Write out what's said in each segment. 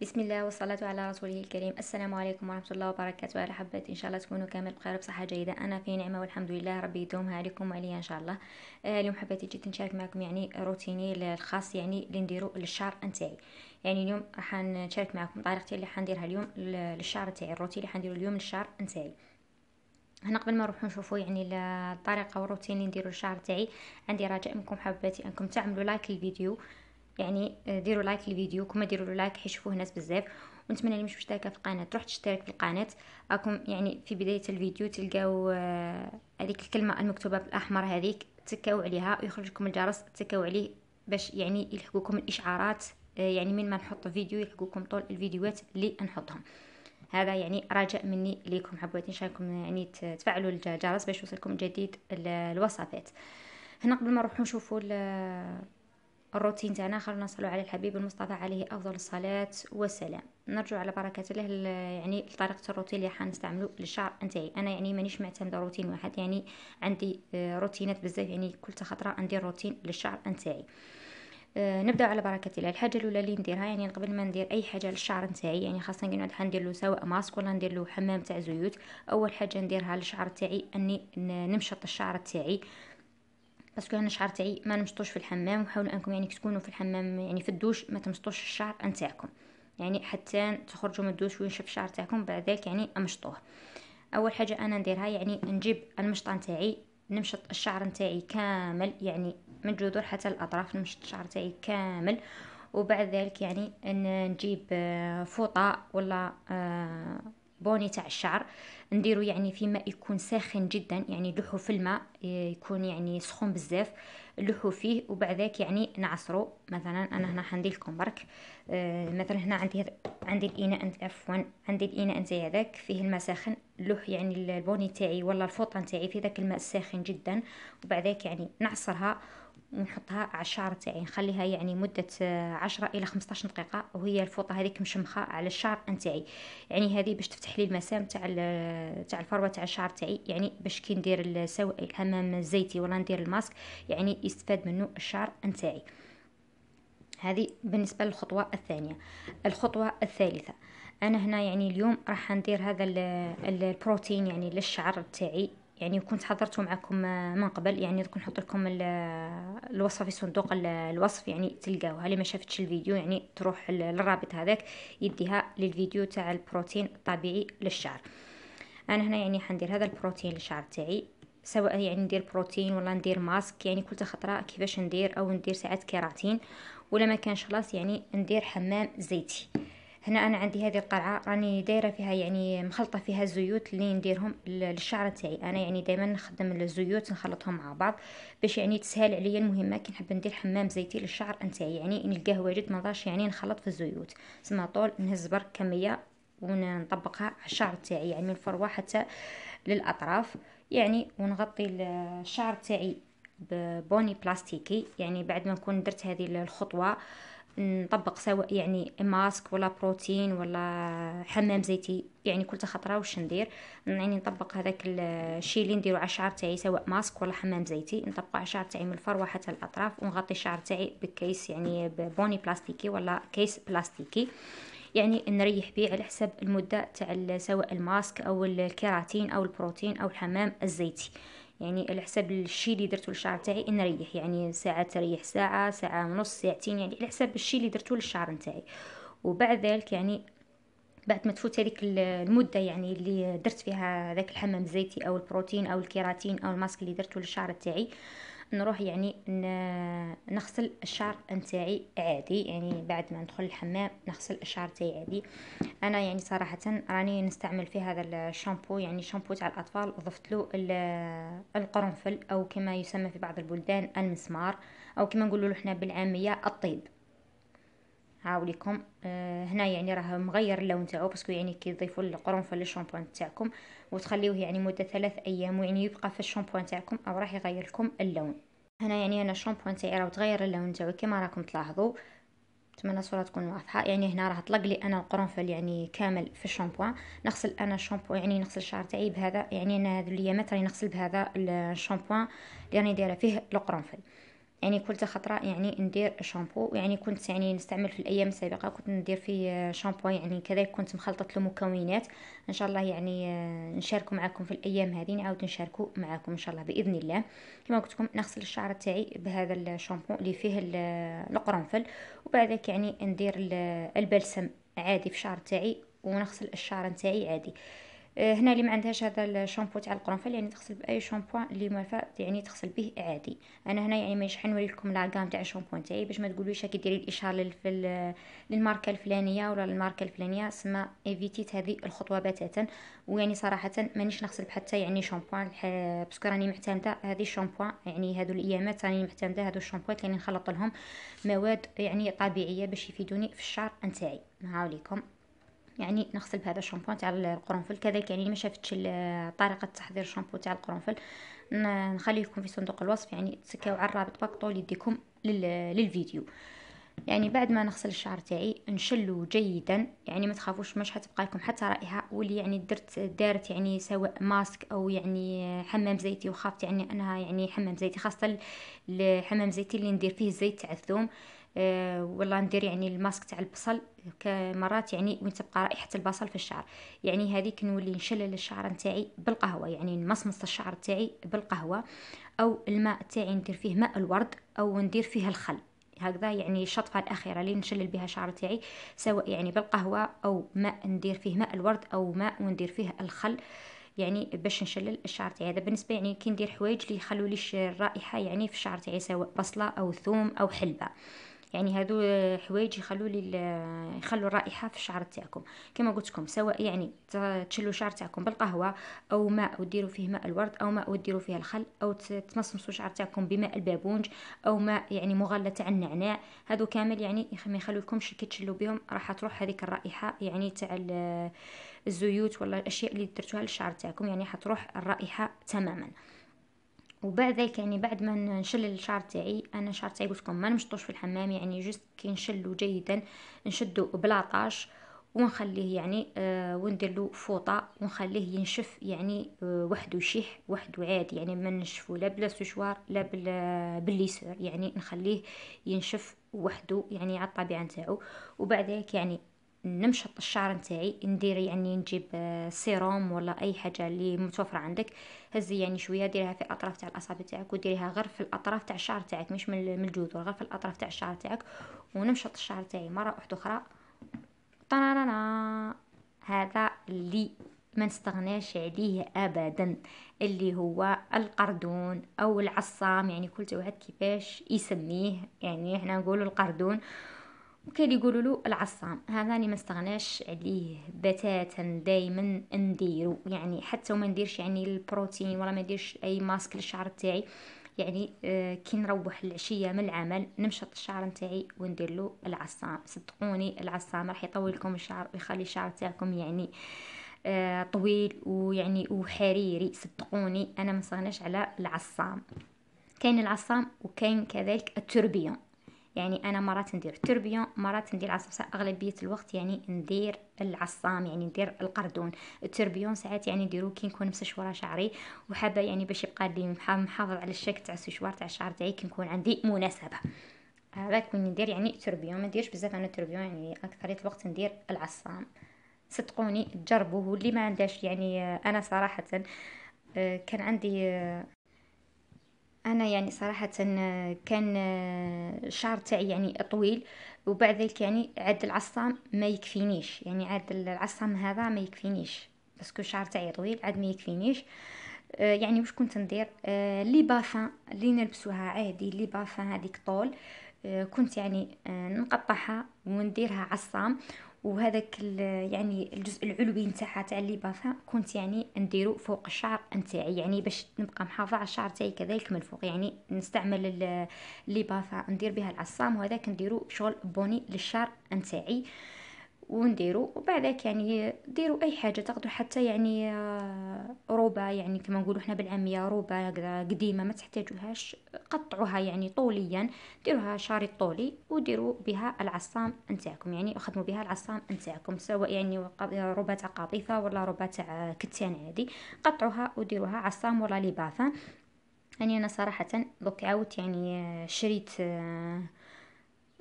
بسم الله والصلاة على رسوله الكريم السلام عليكم ورحمة الله وبركاته أهلا حبات إن شاء الله تكونوا كامل بخير بصحة جيدة أنا في نعمة والحمد لله ربي يدومها عليكم وعليا إن شاء الله آه، اليوم حباتي جيت نشارك معكم يعني روتيني الخاص يعني اللي نديرو للشعر نتاعي يعني اليوم راح نشارك معكم طريقتي اللي حنديرها اليوم للشعر نتاعي الروتين اللي حنديرو اليوم للشعر نتاعي هنا قبل ما نروحو نشوفو يعني الطريقه والروتين اللي نديرو للشعر تاعي عندي رجاء منكم حباتي انكم تعملوا لايك للفيديو يعني آه، ديروا لايك للفيديو كما ديروا له لايك حيشوفوه ناس بزاف ونتمنى اللي مش مشتركه في القناه تروح تشترك في القناه راكم يعني في بدايه الفيديو تلقاو آه، هذيك الكلمه المكتوبه بالاحمر هذيك تكاو عليها ويخرج لكم الجرس تكاو عليه باش يعني يلحقوكم الاشعارات آه، يعني من ما نحط فيديو يلحقوكم طول الفيديوهات اللي نحطهم هذا يعني رجاء مني ليكم حبيت نشارككم يعني تفعلوا الجرس باش يوصلكم جديد الوصفات هنا قبل ما نروحو نشوفوا الروتين تاعنا خلونا نصلوا على الحبيب المصطفى عليه افضل الصلاه والسلام نرجع على بركه الله يعني لطريقه الروتين اللي حنستعملو للشعر نتاعي انا يعني مانيش معتمده روتين واحد يعني عندي آه، روتينات بزاف يعني كل خطره ندير روتين للشعر نتاعي آه، نبدا على بركه الله الحاجه الاولى اللي نديرها يعني قبل ما ندير اي حاجه للشعر نتاعي يعني خاصه نعد حندير له سواء ماسك ولا ندير له حمام تاع زيوت اول حاجه نديرها للشعر تاعي اني نمشط الشعر تاعي باسكو انا الشعر تاعي ما نمشطوش في الحمام وحاولوا انكم يعني تكونوا في الحمام يعني في الدوش ما تمشطوش الشعر نتاعكم يعني حتى تخرجوا من الدوش وينشف الشعر تاعكم بعد ذلك يعني امشطوه اول حاجه انا نديرها يعني نجيب المشطه نتاعي نمشط الشعر نتاعي كامل يعني من الجذور حتى الاطراف نمشط الشعر تاعي كامل وبعد ذلك يعني نجيب آه، فوطه ولا آه، بوني تاع الشعر نديرو يعني في ماء يكون ساخن جدا يعني لحو في الماء إيه، يكون يعني سخون بزاف لحو فيه ذاك يعني نعصرو مثلا انا هنا حندير لكم برك إيه، مثلا هنا عندي هذ... عندي الاناء عفوا عندي الاناء نتاعي هذاك فيه الماء ساخن لح يعني البوني تاعي ولا الفوطه نتاعي في ذاك الماء الساخن جدا ذاك يعني نعصرها نحطها على الشعر تاعي نخليها يعني مدة آه، عشرة الى خمسطاش دقيقة وهي الفوطة هذيك مشمخة على الشعر نتاعي يعني هذه باش تفتح لي المسام تاع آه، تاع الفروة تاع الشعر تاعي يعني باش كي ندير الحمام الزيتي ولا ندير الماسك يعني يستفاد منه الشعر نتاعي هذه بالنسبة للخطوة الثانية الخطوة الثالثة انا هنا يعني اليوم راح ندير هذا آه، البروتين يعني للشعر تاعي يعني كنت حضرته معكم آه، من قبل يعني تكون نحط لكم آه، الوصفه في صندوق آه، الوصف يعني تلقاوها اللي ما شافتش الفيديو يعني تروح للرابط هذاك يديها للفيديو تاع البروتين الطبيعي للشعر انا هنا يعني حندير هذا البروتين للشعر تاعي سواء يعني ندير بروتين ولا ندير ماسك يعني كل خطره كيفاش ندير او ندير ساعات كيراتين ولا ما كانش خلاص يعني ندير حمام زيتي هنا انا عندي هذه القلعه راني دايره فيها يعني مخلطه فيها الزيوت اللي نديرهم للشعر تاعي انا يعني دائما نخدم الزيوت نخلطهم مع بعض باش يعني تسهل عليا المهمه كي نحب ندير حمام زيتي للشعر نتاعي يعني نلقاه واجد مرضاش يعني نخلط في الزيوت سما طول نهز برك كميه ونطبقها على الشعر تاعي يعني من الفروه حتى للاطراف يعني ونغطي الشعر تاعي ببوني بلاستيكي يعني بعد ما نكون درت هذه الخطوه نطبق سواء يعني ماسك ولا بروتين ولا حمام زيتي يعني كل خطره واش ندير يعني نطبق هذاك الشيء اللي نديرو على الشعر تاعي سواء ماسك ولا حمام زيتي نطبقه على الشعر تاعي من الفروه حتى الاطراف ونغطي الشعر تاعي بكيس يعني ببوني بلاستيكي ولا كيس بلاستيكي يعني نريح بيه على حسب المده تاع سواء الماسك او الكيراتين او البروتين او الحمام الزيتي يعني على حساب الشيء اللي درته للشعر تاعي نريح يعني ساعه تريح ساعه ساعه ونص ساعتين يعني على حساب الشيء اللي درته للشعر نتاعي وبعد ذلك يعني بعد ما تفوت هذيك المدة يعني اللي درت فيها ذاك الحمام الزيتي أو البروتين أو الكيراتين أو الماسك اللي درته للشعر تاعي نروح يعني نغسل الشعر نتاعي عادي يعني بعد ما ندخل الحمام نغسل الشعر تاعي عادي انا يعني صراحه راني نستعمل في هذا الشامبو يعني شامبو تاع الاطفال ضفت له القرنفل او كما يسمى في بعض البلدان المسمار او كما نقولوا له احنا بالعاميه الطيب هاوليكم آه هنا يعني راه مغير اللون تاعو باسكو يعني كي تضيفوا القرنفل للشامبوان تاعكم وتخليوه يعني مده ثلاث ايام ويعني يبقى في الشامبوان تاعكم او راح يغير لكم اللون هنا يعني انا الشامبوان تاعي راه تغير اللون تاعو كما راكم تلاحظوا نتمنى الصوره تكون واضحه يعني هنا راه طلق لي انا القرنفل يعني كامل في الشامبوان نغسل انا الشامبو يعني نغسل الشعر تاعي بهذا يعني انا هذو ليامات راني نغسل بهذا الشامبوان اللي راني دايره فيه القرنفل يعني كلتا خطره يعني ندير شامبو يعني كنت يعني نستعمل في الايام السابقه كنت ندير فيه شامبو يعني كذلك كنت مخلطه المكونات ان شاء الله يعني آه، نشاركو معكم في الايام هذه نعاود نشاركو معكم ان شاء الله باذن الله كما قلت لكم نغسل الشعر تاعي بهذا الشامبو اللي فيه آه، القرنفل وبعدك يعني ندير آه، البلسم عادي في الشعر تاعي ونغسل الشعر تاعي عادي آه، هنا اللي ما عندهاش هذا الشامبو تاع القرنفل يعني تغسل باي شامبو اللي ما فات يعني تغسل به عادي انا هنا يعني مانيش حنوري لكم لاكام تاع الشامبو تاعي باش ما تقولوش راكي ديري للفل... للماركه الفلانيه ولا للماركه الفلانيه سما ايفيتيت هذه الخطوه بتاتا ويعني صراحه مانيش نغسل بحتى يعني شامبو باسكو راني معتمده هذه الشامبو يعني هذو الايامات راني معتمده هذو الشامبو يعني نخلط لهم مواد يعني طبيعيه باش يفيدوني في الشعر نتاعي نهاوليكم يعني نغسل بهذا الشامبو تاع القرنفل كذلك يعني ما شافتش طريقه تحضير الشامبو تاع القرنفل نخلي لكم في صندوق الوصف يعني تسكاو على الرابط بقطو يديكم للفيديو يعني بعد ما نغسل الشعر تاعي نشلو جيدا يعني ما تخافوش مش حتبقى لكم حتى رائحه واللي يعني درت دارت يعني سواء ماسك او يعني حمام زيتي وخافت يعني انها يعني حمام زيتي خاصه الحمام زيتي اللي ندير فيه الزيت تاع الثوم أه والله ندير يعني الماسك تاع البصل مرات يعني وين تبقى رائحه البصل في الشعر يعني هذه نولي نشلل الشعر نتاعي بالقهوه يعني نمصمص الشعر تاعي بالقهوه او الماء تاعي ندير فيه ماء الورد او ندير فيه الخل هكذا يعني الشطفة الأخيرة اللي نشلل بها شعر تاعي سواء يعني بالقهوة أو ماء ندير فيه ماء الورد أو ماء وندير فيه الخل يعني باش نشلل الشعر تاعي هذا بالنسبه يعني كي ندير حوايج اللي يخلوليش الرائحه يعني في الشعر تاعي سواء بصله او ثوم او حلبه يعني هادو حوايج يخلوا لي يخلوا الرائحه في الشعر تاعكم كما قلت لكم سواء يعني تشلوا الشعر تاعكم بالقهوه او ماء وديروا فيه ماء الورد او ماء وديروا فيه الخل او تمصمصوا الشعر تاعكم بماء البابونج او ماء يعني مغلى تاع النعناع هادو كامل يعني ما يخلولكمش كي تشلوا بهم راح تروح هذيك الرائحه يعني تاع الزيوت ولا الاشياء اللي درتوها للشعر تاعكم يعني حتروح الرائحه تماما وبعد ذلك يعني بعد ما نشل الشعر تاعي انا الشعر تاعي قلت ما نمشطوش في الحمام يعني جست كي نشلو جيدا نشدو بلاطاش ونخليه يعني آه وندير له فوطه ونخليه ينشف يعني آه وحده يشيح وحده عادي يعني ما نشفو لا بلا سوشوار لا بالليسور يعني نخليه ينشف وحده يعني على الطبيعه نتاعو وبعد ذلك يعني نمشط الشعر نتاعي ندير يعني نجيب آه، سيروم ولا اي حاجه اللي متوفره عندك هزي يعني شويه ديريها في الاطراف تاع الاصابع تاعك وديريها غير في الاطراف تاع الشعر تاعك مش من الجذور غير في الاطراف تاع الشعر تاعك ونمشط الشعر تاعي مره واحده اخرى طنانا هذا اللي ما نستغناش عليه ابدا اللي هو القردون او العصام يعني كل واحد كيفاش يسميه يعني احنا نقولوا القردون وكان يقولوا له العصام هذا ما استغناش عليه بتاتا دائما نديرو يعني حتى وما نديرش يعني البروتين ولا ما نديرش اي ماسك للشعر تاعي يعني آه، كي نروح العشيه من العمل نمشط الشعر نتاعي وندير له العصام صدقوني العصام راح يطول لكم الشعر ويخلي الشعر تاعكم يعني آه، طويل ويعني وحريري صدقوني انا ما على العصام كاين العصام وكاين كذلك التربيون يعني أنا مرات ندير التربيون مرات ندير عصفصة أغلبية الوقت يعني ندير العصام يعني ندير القردون التربيون ساعات يعني نديرو كي نكون مسشوره شعري وحابه يعني باش يبقى لي محافظ على الشكل تاع السشوار تاع الشعر تاعي كي نكون عندي مناسبه هذاك من ندير يعني التربيون ما نديرش بزاف انا التربيون يعني اكثريه الوقت ندير العصام صدقوني جربوه واللي ما عندهاش يعني انا صراحه آه، كان عندي آه، انا يعني صراحه كان الشعر تاعي يعني طويل وبعد ذلك يعني عاد العصام ما يكفينيش يعني عاد العصام هذا ما يكفينيش باسكو الشعر تاعي طويل عاد ما يكفينيش آه، يعني واش كنت ندير آه، لي بافان اللي نلبسوها عادي لي بافان هذيك طول آه، كنت يعني نقطعها ونديرها عصام وهذاك يعني الجزء العلوي نتاعها تاع لي كنت يعني نديرو فوق الشعر نتاعي يعني باش نبقى محافظه على الشعر تاعي كذلك من الفوق يعني نستعمل لي بافان ندير بها العصام وهذاك نديرو شغل بوني للشعر نتاعي آه ونديرو وبعد يعني ديروا اي حاجه تاخذوا حتى يعني آه، روبا يعني كما نقولوا حنا بالعاميه روبا قديمه ما تحتاجوهاش قطعوها يعني طوليا ديروها شريط طولي وديروا بها العصام نتاعكم يعني خدموا بها العصام نتاعكم سواء يعني آه، روبا تاع قطيفه ولا روبا تاع آه، كتان عادي قطعوها وديروها عصام ولا لبافه يعني انا صراحه دوك عاودت يعني شريت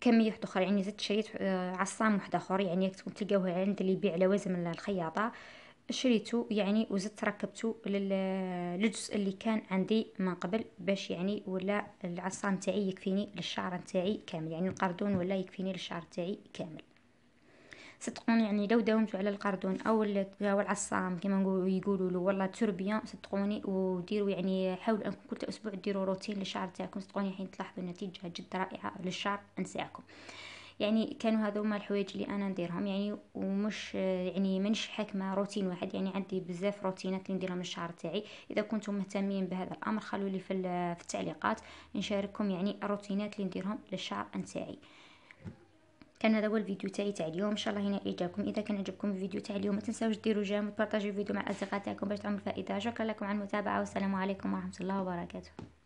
كمية واحدة أخرى يعني زدت شريت آه، عصام واحد أخرى يعني تكون تلقاوه عند اللي يبيع لوازم الخياطة شريته يعني وزدت ركبته للجزء اللي كان عندي من قبل باش يعني ولا العصام تاعي يكفيني للشعر تاعي كامل يعني القردون ولا يكفيني للشعر تاعي كامل صدقوني يعني لو داومتوا على القردون او او العصام كما يقولوا له والله توربيون صدقوني وديروا يعني حاولوا انكم كل اسبوع ديروا روتين للشعر تاعكم صدقوني حين تلاحظوا نتيجه جد رائعه للشعر نتاعكم يعني كانوا هما الحوايج اللي انا نديرهم يعني ومش يعني منش حاكمه روتين واحد يعني عندي بزاف روتينات اللي نديرهم للشعر تاعي اذا كنتم مهتمين بهذا الامر خلوا لي في التعليقات نشارككم يعني الروتينات اللي نديرهم للشعر نتاعي كان هذا هو الفيديو تاعي تاع اليوم ان شاء الله ينال اعجابكم اذا كان عجبكم الفيديو تاع اليوم ما تنساوش ديروا جيم وتبارطاجيو الفيديو مع اصدقائكم تاعكم باش تعملوا فائده شكرا لكم على المتابعه والسلام عليكم ورحمه الله وبركاته